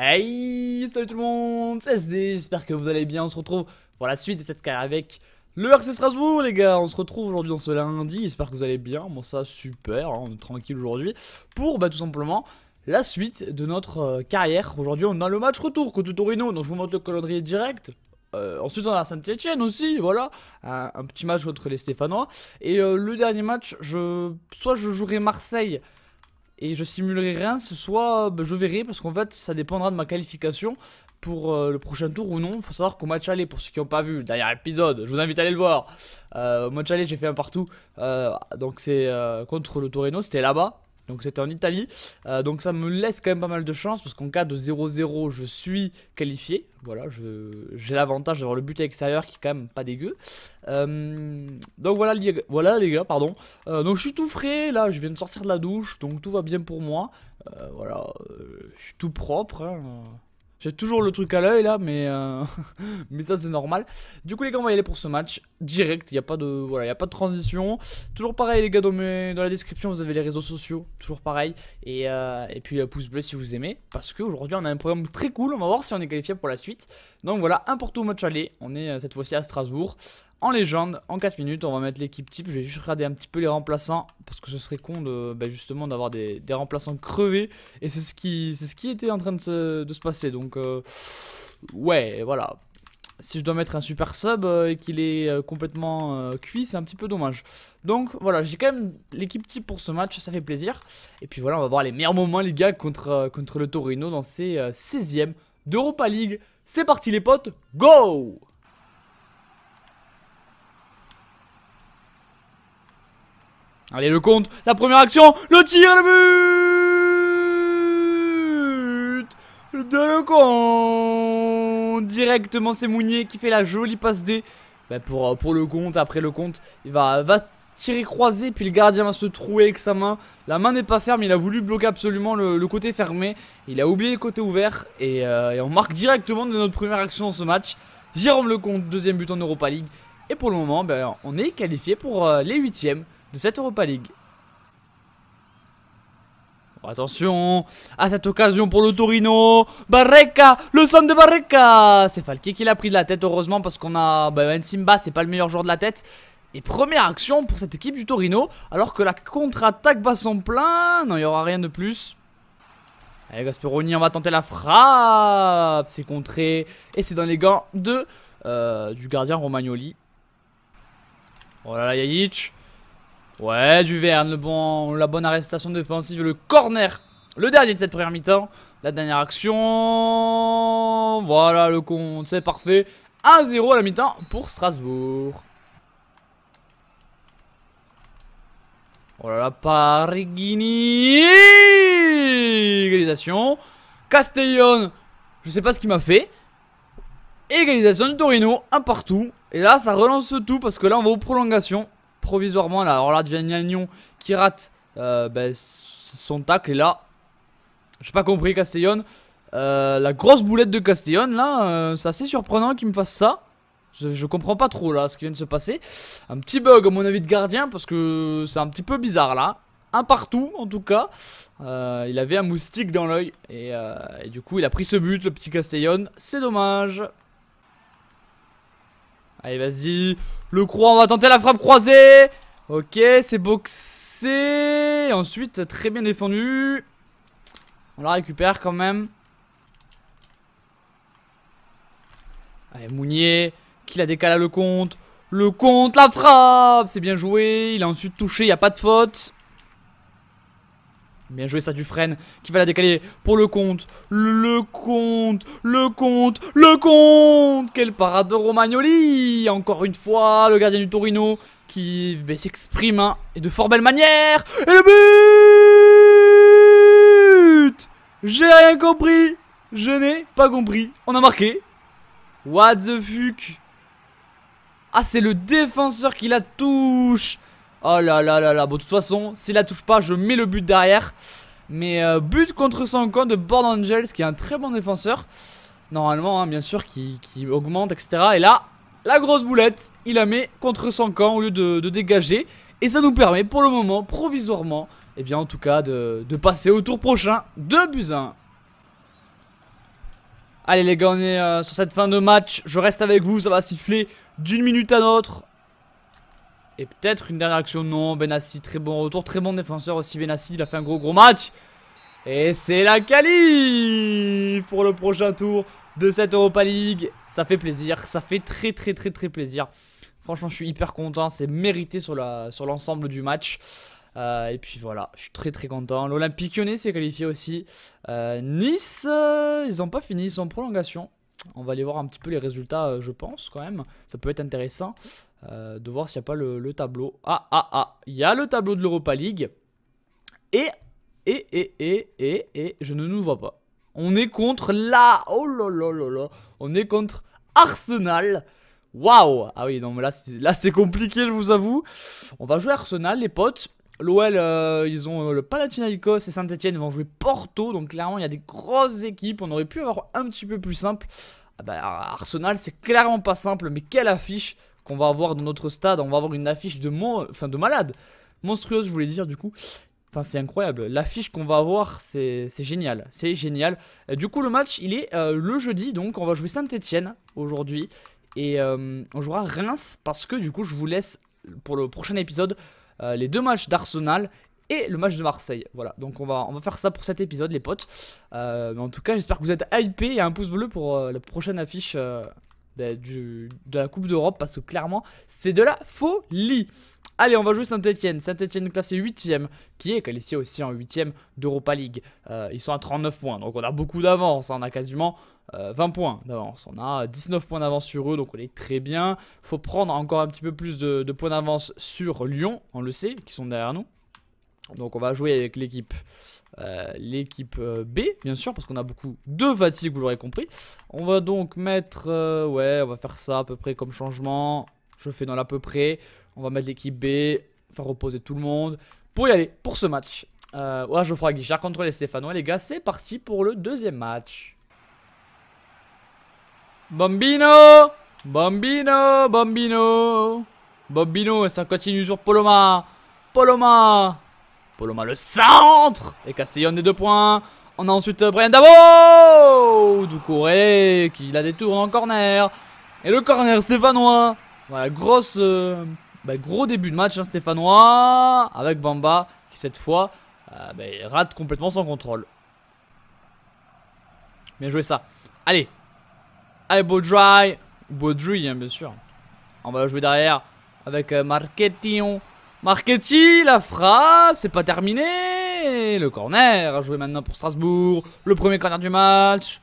Hey, salut tout le monde, c'est SD, j'espère que vous allez bien, on se retrouve pour la suite de cette carrière avec le RC Strasbourg les gars, on se retrouve aujourd'hui dans ce lundi, j'espère que vous allez bien, moi bon, ça super, hein, on est tranquille aujourd'hui, pour bah, tout simplement la suite de notre euh, carrière, aujourd'hui on a le match retour contre Torino, donc je vous montre le calendrier direct, euh, ensuite on a Saint-Etienne aussi, voilà, un, petit match contre les Stéphanois, et euh, le dernier match, je soit je jouerai Marseille et je simulerai ce soit bah, je verrai, parce qu'en fait ça dépendra de ma qualification pour euh, le prochain tour ou non. Il Faut savoir qu'au match aller, pour ceux qui n'ont pas vu, dernier épisode, je vous invite à aller le voir. Euh, au match aller, j'ai fait un partout, euh, donc c'est contre le Torino, c'était là-bas. Donc c'était en Italie. Euh, donc ça me laisse quand même pas mal de chance parce qu'en cas de 0-0, je suis qualifié. Voilà, j'ai l'avantage d'avoir le but à l'extérieur qui est quand même pas dégueu. Euh, donc voilà, les, voilà les gars, pardon. Euh, donc je suis tout frais, là je viens de sortir de la douche, donc tout va bien pour moi. voilà, je suis tout propre. Hein. J'ai toujours le truc à l'œil là, mais, euh, mais ça c'est normal. Du coup les gars, on va y aller pour ce match direct. Il n'y a, pas de... voilà, a pas de transition. Toujours pareil les gars, dans, dans la description vous avez les réseaux sociaux. Toujours pareil. Et, euh, puis euh, pouce bleu si vous aimez. Parce qu'aujourd'hui on a un programme très cool. On va voir si on est qualifié pour la suite. Donc voilà, un Porto match aller. On est cette fois-ci à Strasbourg en légende en 4 minutes. On va mettre l'équipe type. Je vais juste regarder un petit peu les remplaçants parce que ce serait con de bah, justement d'avoir des, remplaçants crevés. Et c'est ce qui c'est ce qui était en train de se, passer. Donc euh, ouais, voilà. Si je dois mettre un super sub euh, et qu'il est euh, complètement cuit, c'est un petit peu dommage. Donc voilà, j'ai quand même l'équipe type pour ce match, ça fait plaisir. Et puis voilà, on va voir les meilleurs moments les gars contre, contre le Torino dans ses 16e d'Europa League. C'est parti les potes, go Allez, le compte, la première action, le tir, le but de le compte. Directement, c'est Mounier qui fait la jolie passe D. Bah, pour, euh, pour le compte, après le compte, il va, va tirer croisé, puis le gardien va se trouer avec sa main. La main n'est pas ferme, il a voulu bloquer absolument le, côté fermé. Il a oublié le côté ouvert, euh, et, on marque directement de notre première action dans ce match. Jérôme Lecomte, deuxième but en Europa League. Et pour le moment, ben, on est qualifié pour euh, les huitièmes de cette Europa League. Oh, attention à cette occasion pour le Torino Barreca Le centre de Barreca C'est Falki qui l'a pris de la tête heureusement parce qu'on a bah, ben, Simba, c'est pas le meilleur joueur de la tête. Et première action pour cette équipe du Torino alors que la contre-attaque bat son plein. Non, il n'y aura rien de plus. Allez Gasperoni, on va tenter la frappe. C'est contré et c'est dans les gants de, euh, du gardien Romagnoli. Oh là là, Ouais, Duverne, le bon, la bonne arrestation défensive, le corner. Le dernier de cette première mi-temps. La dernière action. Voilà le compte, c'est parfait. 1-0 à la mi-temps pour Strasbourg. Oh là là, Parigini Égalisation. Castellon, je sais pas ce qu'il m'a fait. Égalisation du Torino, un partout. Et là, ça relance tout parce que là, on va aux prolongations provisoirement. Là, alors là, gagnon, qui rate euh, ben, son tacle. Et là, j'ai pas compris Castellon. Euh, la grosse boulette de Castellon, là, euh, c'est assez surprenant qu'il me fasse ça. Je, comprends pas trop là ce qui vient de se passer. Un petit bug à mon avis de gardien parce que c'est un petit peu bizarre là. Un partout en tout cas. il avait un moustique dans l'œil et, et, du coup il a pris ce but, le petit Castellon. C'est dommage. Allez vas-y. Le croix, on va tenter la frappe croisée. Ok, c'est boxé. Ensuite, très bien défendu. On la récupère quand même. Allez, Mounier, qui la décalé le compte. Le compte, la frappe. C'est bien joué. Il a ensuite touché, il n'y a pas de faute. Bien joué ça Dufresne qui va la décaler pour le compte. Le compte, le compte, le compte Quel parade de Romagnoli Encore une fois, le gardien du Torino qui ben, s'exprime hein, et de fort belle manière. Et le but J'ai rien compris Je n'ai pas compris. On a marqué. What the fuck Ah c'est le défenseur qui la touche Oh là là là là. Bon, de toute façon, s'il la touche pas, je mets le but derrière. Mais euh, but contre son camp de Born Angels, qui est un très bon défenseur. Normalement, hein, bien sûr, qui, augmente, etc. Et là, la grosse boulette, il la met contre son camp au lieu de, dégager. Et ça nous permet, pour le moment, provisoirement, et eh bien en tout cas, de, passer au tour prochain de Buzyn. Allez les gars, on est euh, sur cette fin de match. Je reste avec vous, ça va siffler d'une minute à l'autre. Et peut-être une dernière action. Non, Benassi, très bon retour. Très bon défenseur aussi, Benassi. Il a fait un gros, gros match. Et c'est la qualif pour le prochain tour de cette Europa League. Ça fait plaisir. Ça fait très, très, très, très plaisir. Franchement, je suis hyper content. C'est mérité sur l'ensemble sur du match. Euh, et puis voilà, je suis très très content. L'Olympique Lyonnais s'est qualifié aussi. Euh, nice, euh, ils n'ont pas fini, ils sont en prolongation. On va aller voir un petit peu les résultats, euh, je pense, quand même. Ça peut être intéressant euh, de voir s'il n'y a pas le, tableau. Ah, ah, ah, il y a le tableau de l'Europa League. Et, et, et, et, et, et, je ne nous vois pas. On est contre là, oh là là là là, on est contre Arsenal. Waouh Ah oui, non, mais là, c'est compliqué, je vous avoue. On va jouer Arsenal, les potes. L'OL, euh, ils ont euh, le Panathinaikos et Saint-Etienne vont jouer Porto. Donc clairement, il y a des grosses équipes. On aurait pu avoir un petit peu plus simple. Ah bah, Arsenal, c'est clairement pas simple. Mais quelle affiche qu'on va avoir dans notre stade. On va avoir une affiche de, mon... enfin, de malade. Monstrueuse, je voulais dire, du coup. Enfin, c'est incroyable. L'affiche qu'on va avoir, c'est génial. C'est génial. Euh, du coup, le match, il est le jeudi. Donc, on va jouer Saint-Etienne aujourd'hui. Et on jouera Reims parce que, du coup, je vous laisse pour le prochain épisode euh, les deux matchs d'Arsenal et le match de Marseille. Voilà, donc on va, on va faire ça pour cet épisode, les potes. Euh, en tout cas, j'espère que vous êtes hypés et un pouce bleu pour euh, la prochaine affiche de, la Coupe d'Europe, parce que clairement, c'est de la folie. Allez, on va jouer Saint-Etienne. Saint-Etienne classé 8ème, qui est qualifié aussi en 8ème d'Europa League. ils sont à 39 points, donc on a beaucoup d'avance. Hein. on a quasiment 20 euh, points d'avance. On a 19 points d'avance sur eux, donc on est très bien. faut prendre encore un petit peu plus de, points d'avance sur Lyon, on le sait, qui sont derrière nous. Donc on va jouer avec l'équipe euh, l'équipe euh, B, bien sûr, parce qu'on a beaucoup de fatigue, vous l'aurez compris. On va donc mettre... ouais, on va faire ça à peu près comme changement. Je fais dans l'à peu près. On va mettre l'équipe B, faire reposer tout le monde. Pour y aller, pour ce match. Euh, ouais, Geoffroy Guichard contre les Stéphanois, les gars. C'est parti pour le deuxième match. Bambino Bambino Bambino Bambino, ça continue sur Poloma Poloma Poloma le centre Et Castellon des deux points On a ensuite Brian Davo Doucouré qui la détourne en corner Et le corner stéphanois Voilà, grosse, euh, bah, gros début de match hein, stéphanois Avec Bamba qui cette fois euh, bah, rate complètement son contrôle. Bien joué ça Allez, Ibo Baudry. Baudry, bien sûr. On va jouer derrière avec euh, Marquetion. Marchetti, la frappe, c'est pas terminé. Le corner à jouer maintenant pour Strasbourg. Le premier corner du match.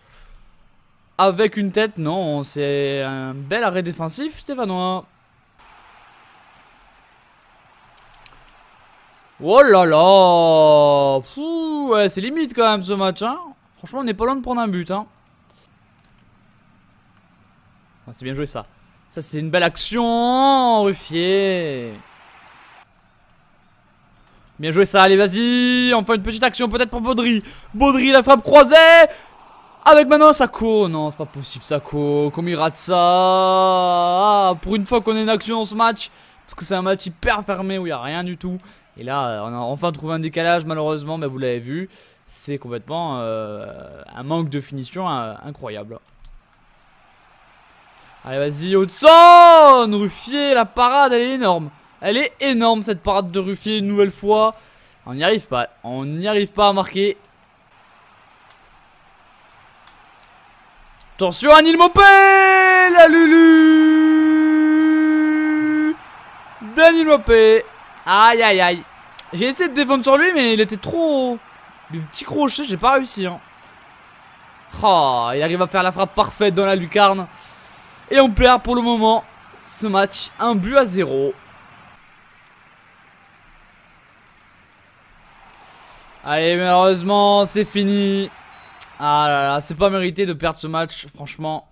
Avec une tête, non, c'est un bel arrêt défensif, Stéphanois. Oh là là C'est limite quand même ce match. Hein. Franchement, on n'est pas loin de prendre un but. Hein. Ah, c'est bien joué ça. Ça c'était une belle action, Ruffier. Bien joué ça, allez vas-y. Enfin une petite action peut-être pour Baudry. Baudry la frappe croisée. Avec maintenant Sako, non c'est pas possible Sako, comme il rate ça ah, Pour une fois qu'on est une action dans ce match Parce que c'est un match hyper fermé où il n'y a rien du tout Et là on a enfin trouvé un décalage malheureusement, mais vous l'avez vu C'est complètement euh, un manque de finition euh, incroyable Allez, vas-y, Hudson Ruffier, la parade, elle est énorme. Elle est énorme, cette parade de Ruffier, une nouvelle fois. On n'y arrive pas. On n'y arrive pas à marquer. Attention, Anil Mopé La Lulu D'Anil Mopé Aïe, aïe, aïe. J'ai essayé de défendre sur lui, mais il était trop... Le petit crochet, j'ai pas réussi. Hein. Oh, il arrive à faire la frappe parfaite dans la lucarne. Et on perd pour le moment ce match, un but à zéro. Allez, malheureusement, c'est fini. Ah là là, c'est pas mérité de perdre ce match, franchement.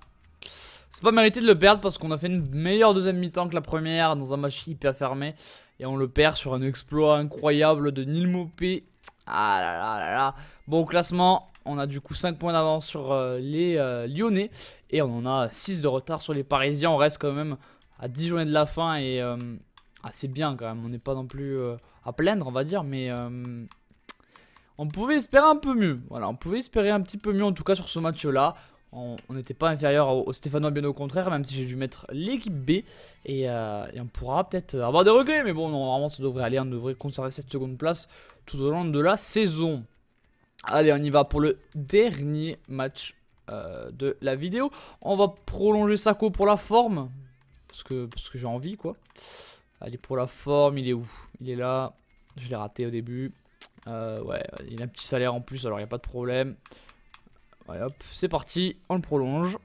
C'est pas mérité de le perdre parce qu'on a fait une meilleure deuxième mi-temps que la première dans un match hyper fermé. Et on le perd sur un exploit incroyable de Nilmopé. Ah là là là là. Bon classement, on a du coup 5 points d'avance sur euh, les euh, Lyonnais et on en a 6 de retard sur les Parisiens. On reste quand même à 10 journées de la fin et euh, assez bien quand même. On n'est pas non plus à plaindre, on va dire, mais on pouvait espérer un peu mieux. Voilà, on pouvait espérer un petit peu mieux en tout cas sur ce match-là. On n'était pas inférieur au, Stéphano Stéphanois, bien au contraire, même si j'ai dû mettre l'équipe B. Et, et on pourra peut-être avoir des regrets, mais bon, normalement ça devrait aller, on devrait conserver cette seconde place tout au long de la saison. Allez, on y va pour le dernier match euh, de la vidéo. On va prolonger Sako pour la forme. Parce que, parce que j'ai envie, quoi. Allez, pour la forme, il est où Il est là. Je l'ai raté au début. Euh, ouais, il a un petit salaire en plus, alors il n'y a pas de problème. Allez, hop, c'est parti. On le prolonge.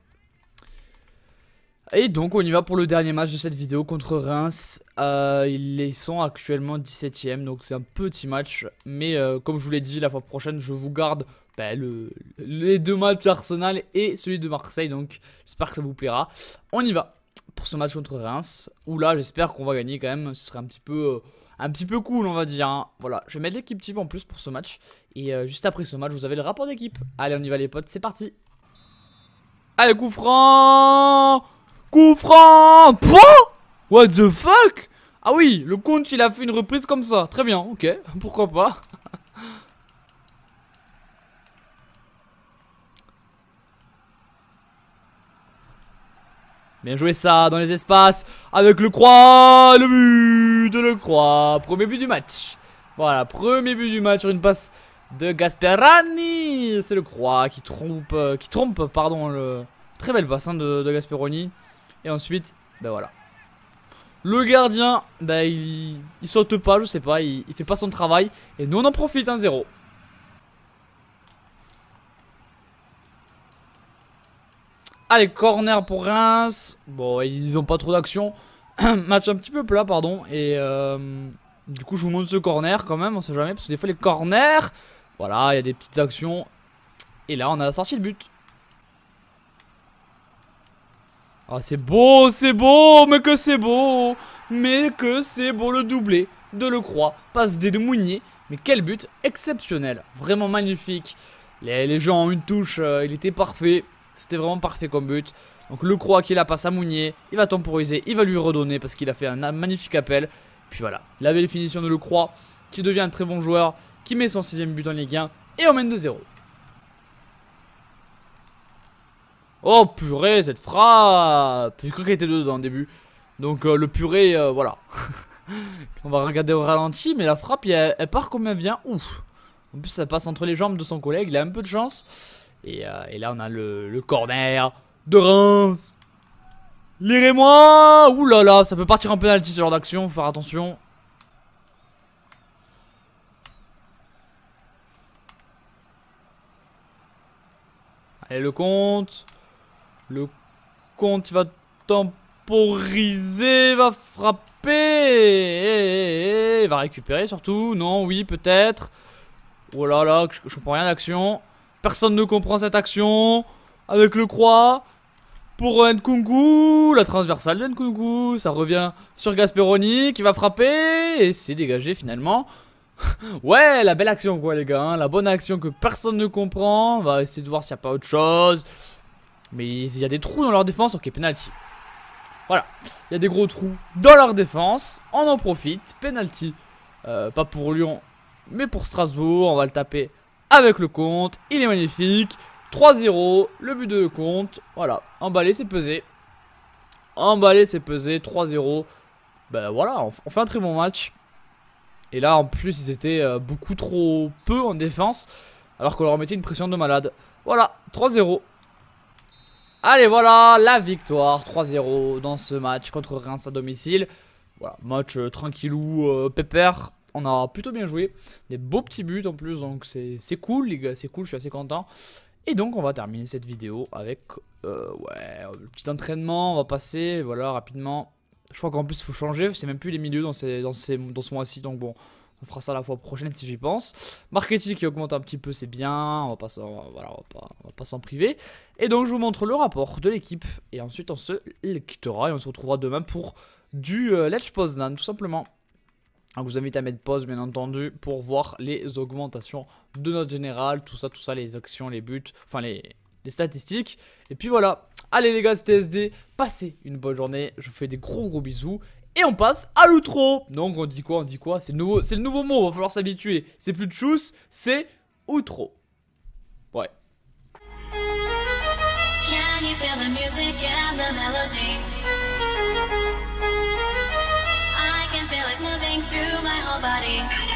Et donc on y va pour le dernier match de cette vidéo contre Reims. Euh, ils sont actuellement 17ème, donc c'est un petit match. Mais euh, comme je vous l'ai dit, la fois prochaine, je vous garde ben, les deux matchs Arsenal et celui de Marseille. Donc j'espère que ça vous plaira. On y va pour ce match contre Reims. Où là, j'espère qu'on va gagner quand même. Ce serait un petit peu... Euh, un petit peu cool on va dire hein. Voilà je vais mettre l'équipe type en plus pour ce match Et juste après ce match vous avez le rapport d'équipe Allez on y va les potes c'est parti Allez coup franc Coup franc What the fuck Ah oui, le compte il a fait une reprise comme ça. Très bien, ok, pourquoi pas. Bien joué ça dans les espaces avec le croix, le but de le croix, premier but du match. Voilà, premier but du match sur une passe de Gasperani. C'est le croix qui trompe, euh, qui trompe, pardon, le très belle passe hein, de, de Gasperoni. Et ensuite, ben voilà. Le gardien, ben il, saute pas, je sais pas, il, fait pas son travail. Et nous on en profite, 1-0. Allez, corner pour Reims. Bon, ils ont pas trop d'action. Match un petit peu plat, pardon. Et euh, du coup, je vous montre ce corner quand même, on sait jamais. Parce que des fois, les corners, voilà, il y a des petites actions. Et là, on a sorti le but. Oh, c'est beau, c'est beau, mais que c'est beau Mais que c'est beau le doublé de Lecroix, passe des de Mounier, mais quel but exceptionnel, vraiment magnifique. Les, gens ont une touche, euh, il était parfait, c'était vraiment parfait comme but. Donc Lecroix qui la passe à Mounier, il va temporiser, il va lui redonner parce qu'il a fait un magnifique appel. Puis voilà, la belle finition de Lecroix qui devient un très bon joueur, qui met son sixième but dans les gains et emmène 2-0. Oh purée, cette frappe J'ai cru qu'elle était dedans au début. Donc euh, le purée, euh, voilà. On va regarder au ralenti, mais la frappe, elle, part comme elle vient. Ouf En plus, ça passe entre les jambes de son collègue, il a un peu de chance. Et, euh, là, on a le, corner de Reims Lirez-moi Ouh là là, ça peut partir en pénalty ce genre d'action, faire attention. Allez, le compte le compte, va temporiser, va frapper. Il va récupérer surtout. Non, oui, peut-être. Oh là là, je comprends rien d'action. Personne ne comprend cette action. Avec le croix. Pour Nkunku, la transversale de Nkunku, ça revient sur Gasperoni qui va frapper et c'est dégagé finalement. ouais, la belle action quoi les gars, hein. la bonne action que personne ne comprend. On va essayer de voir s'il n'y a pas autre chose. Mais il y a des trous dans leur défense, ok, penalty. Voilà, il y a des gros trous dans leur défense, on en profite, penalty. Euh, pas pour Lyon, mais pour Strasbourg, on va le taper avec le compte, il est magnifique. 3-0, le but de compte, voilà, emballé, c'est pesé. Emballé, c'est pesé, 3-0. Ben voilà, on fait un très bon match. Et là, en plus, ils étaient euh, beaucoup trop peu en défense, alors qu'on leur mettait une pression de malade. Voilà, 3-0. Allez, voilà, la victoire 3-0 dans ce match contre Reims à domicile. Voilà, match tranquille euh, tranquillou, Pepper. Euh, pépère. On a plutôt bien joué. Des beaux petits buts en plus, donc c'est cool, les gars, c'est cool, je suis assez content. Et donc, on va terminer cette vidéo avec euh, ouais, petit entraînement. On va passer, voilà, rapidement. Je crois qu'en plus, il faut changer. C'est même plus les milieux dans, dans, ces, dans ce mois-ci, donc bon, on fera ça la fois prochaine si j'y pense. Marketing qui augmente un petit peu, c'est bien. On va pas s'en priver. Et donc, je vous montre le rapport de l'équipe. Et ensuite, on se quittera et on se retrouvera demain pour du euh, post' tout simplement. Je vous invite à mettre pause, bien entendu, pour voir les augmentations de notre général, tout ça, tout ça, les actions, les buts, enfin les, les statistiques. Et puis voilà. Allez les gars, c'était SD. Passez une bonne journée. Je vous fais des gros gros bisous. Et on passe à l'outro Donc on dit quoi On dit quoi C'est le, nouveau, le nouveau mot, va falloir s'habituer. C'est plus de chousse, c'est outro. Ouais. can feel moving through my whole body.